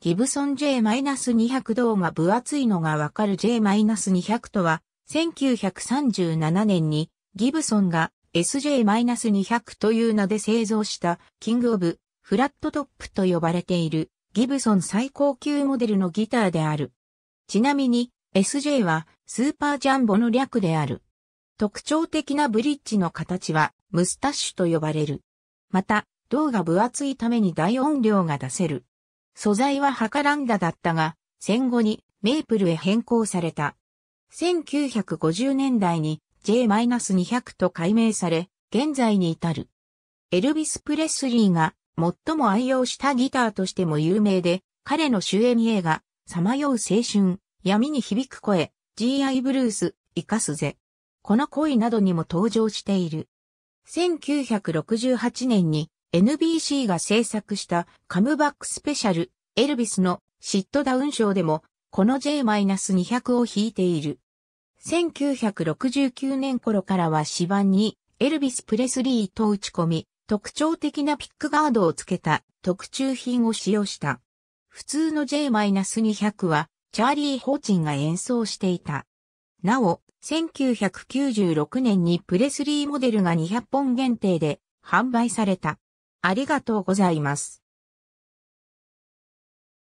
ギブソン J-200 銅が分厚いのがわかる J-200 とは、1937年にギブソンが SJ-200 という名で製造したキングオブフラットトップと呼ばれているギブソン最高級モデルのギターである。ちなみに SJ はスーパージャンボの略である。特徴的なブリッジの形はムスタッシュと呼ばれる。また、銅が分厚いために大音量が出せる。素材はハカランダだったが、戦後にメープルへ変更された。1950年代に J-200 と改名され、現在に至る。エルビス・プレスリーが最も愛用したギターとしても有名で、彼の主演映画、さまよう青春、闇に響く声、G.I. ブルース、生かすぜ。この恋などにも登場している。1968年に NBC が制作したカムバックスペシャル、エルビスのシットダウンショーでも、この J-200 を弾いている。1969年頃からは指板に、エルビス・プレスリーと打ち込み、特徴的なピックガードをつけた特注品を使用した。普通の J-200 は、チャーリー・ホーチンが演奏していた。なお、1996年にプレスリーモデルが200本限定で販売された。ありがとうございます。